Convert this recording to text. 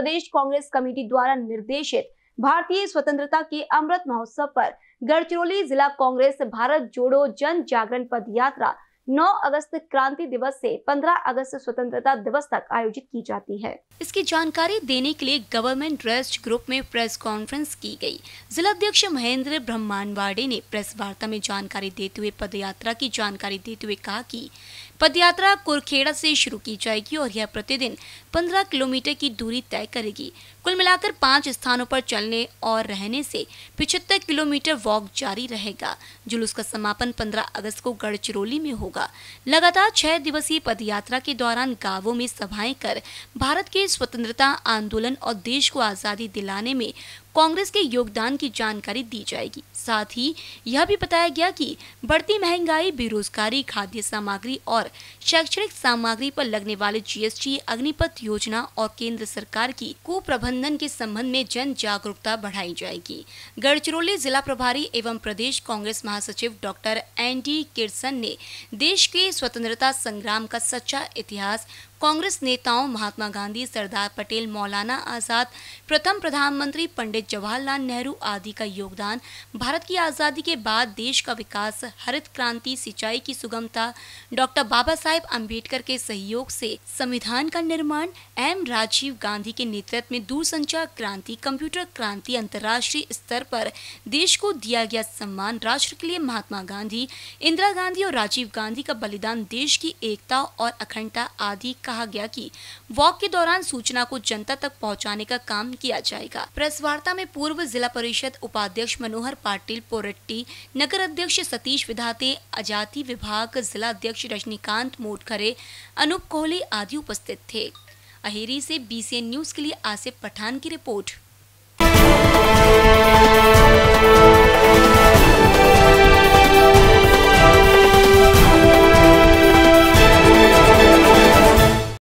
प्रदेश Congress committee द्वारा निर्देशित भारतीय स्वतंत्रता के अमृत महोत्सव पर गढ़चिरौली जिला कांग्रेस भारत जोड़ो जन जागरण पद यात्रा 9 अगस्त क्रांति दिवस से 15 अगस्त स्वतंत्रता दिवस तक आयोजित की जाती है इसकी जानकारी देने के लिए गवर्नमेंट ट्रस्ट ग्रुप में प्रेस कॉन्फ्रेंस की गई। जिला अध्यक्ष महेंद्र ब्रह्मांडवाड़े ने प्रेस वार्ता में जानकारी देते हुए पदयात्रा की जानकारी देते हुए कहा की पदयात्रा कुरखेड़ा से शुरू की जाएगी और यह प्रतिदिन 15 किलोमीटर की दूरी तय करेगी कुल मिलाकर पांच स्थानों पर चलने और रहने से 75 किलोमीटर वॉक जारी रहेगा जुलूस का समापन 15 अगस्त को गढ़चिरौली में होगा होगा लगातार छह दिवसीय पदयात्रा के दौरान गांवों में सभाएं कर भारत के स्वतंत्रता आंदोलन और देश को आजादी दिलाने में कांग्रेस के योगदान की जानकारी दी जाएगी साथ ही यह भी बताया गया कि बढ़ती महंगाई बेरोजगारी खाद्य सामग्री और शैक्षणिक सामग्री पर लगने वाले जीएसटी अग्निपथ योजना और केंद्र सरकार की कुप्रबंधन के संबंध में जन जागरूकता बढ़ाई जाएगी गढ़चिरौली जिला प्रभारी एवं प्रदेश कांग्रेस महासचिव डॉक्टर एन डी किरसन ने देश देश के स्वतंत्रता संग्राम का सच्चा इतिहास कांग्रेस नेताओं महात्मा गांधी सरदार पटेल मौलाना आजाद प्रथम प्रधानमंत्री पंडित जवाहरलाल नेहरू आदि का योगदान भारत की आज़ादी के बाद देश का विकास हरित क्रांति सिंचाई की सुगमता डॉक्टर बाबा साहेब अम्बेडकर के सहयोग से संविधान का निर्माण एम राजीव गांधी के नेतृत्व में दूरसंचार क्रांति कंप्यूटर क्रांति अंतर्राष्ट्रीय स्तर पर देश को दिया गया सम्मान राष्ट्र के लिए महात्मा गांधी इंदिरा गांधी और राजीव गांधी गांधी का बलिदान देश की एकता और अखंडता आदि कहा गया कि वॉक के दौरान सूचना को जनता तक पहुंचाने का काम किया जाएगा प्रेस वार्ता में पूर्व जिला परिषद उपाध्यक्ष मनोहर पाटिल पोरट्टी नगर अध्यक्ष सतीश विधाते आजादी विभाग जिला अध्यक्ष रजनीकांत मोटखरे अनूप कोहली आदि उपस्थित थे अहेरी से बीसीएन न्यूज के लिए आसिफ पठान की रिपोर्ट